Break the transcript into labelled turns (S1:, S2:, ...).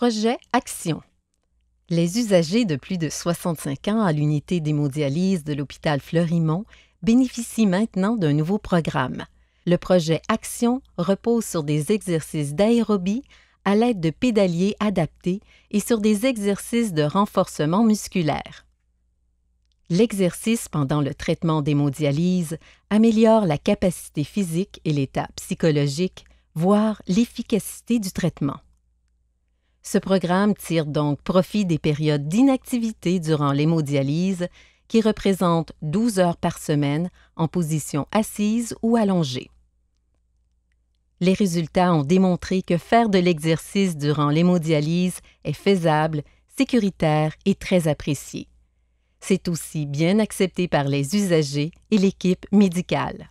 S1: Projet Action. Les usagers de plus de 65 ans à l'unité d'hémodialyse de l'hôpital Fleurimont bénéficient maintenant d'un nouveau programme. Le projet Action repose sur des exercices d'aérobie à l'aide de pédaliers adaptés et sur des exercices de renforcement musculaire. L'exercice pendant le traitement d'hémodialyse améliore la capacité physique et l'état psychologique, voire l'efficacité du traitement. Ce programme tire donc profit des périodes d'inactivité durant l'hémodialyse qui représentent 12 heures par semaine en position assise ou allongée. Les résultats ont démontré que faire de l'exercice durant l'hémodialyse est faisable, sécuritaire et très apprécié. C'est aussi bien accepté par les usagers et l'équipe médicale.